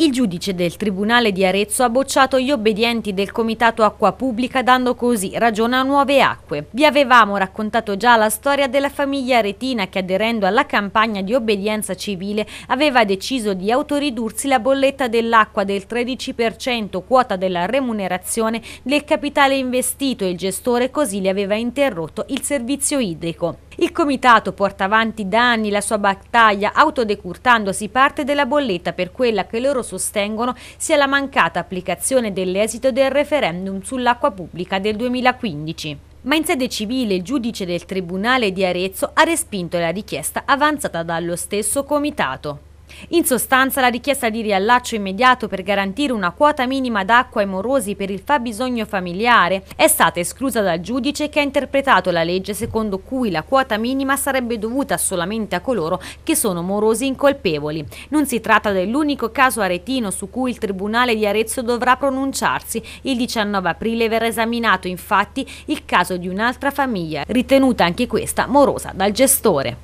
Il giudice del Tribunale di Arezzo ha bocciato gli obbedienti del Comitato Acqua Pubblica dando così ragione a nuove acque. Vi avevamo raccontato già la storia della famiglia aretina che aderendo alla campagna di obbedienza civile aveva deciso di autoridursi la bolletta dell'acqua del 13% quota della remunerazione del capitale investito e il gestore così le aveva interrotto il servizio idrico. Il comitato porta avanti da anni la sua battaglia autodecurtandosi parte della bolletta per quella che loro sostengono sia la mancata applicazione dell'esito del referendum sull'acqua pubblica del 2015 ma in sede civile il giudice del Tribunale di Arezzo ha respinto la richiesta avanzata dallo stesso comitato. In sostanza la richiesta di riallaccio immediato per garantire una quota minima d'acqua ai morosi per il fabbisogno familiare è stata esclusa dal giudice che ha interpretato la legge secondo cui la quota minima sarebbe dovuta solamente a coloro che sono morosi incolpevoli. Non si tratta dell'unico caso aretino su cui il Tribunale di Arezzo dovrà pronunciarsi. Il 19 aprile verrà esaminato infatti il caso di un'altra famiglia, ritenuta anche questa morosa dal gestore.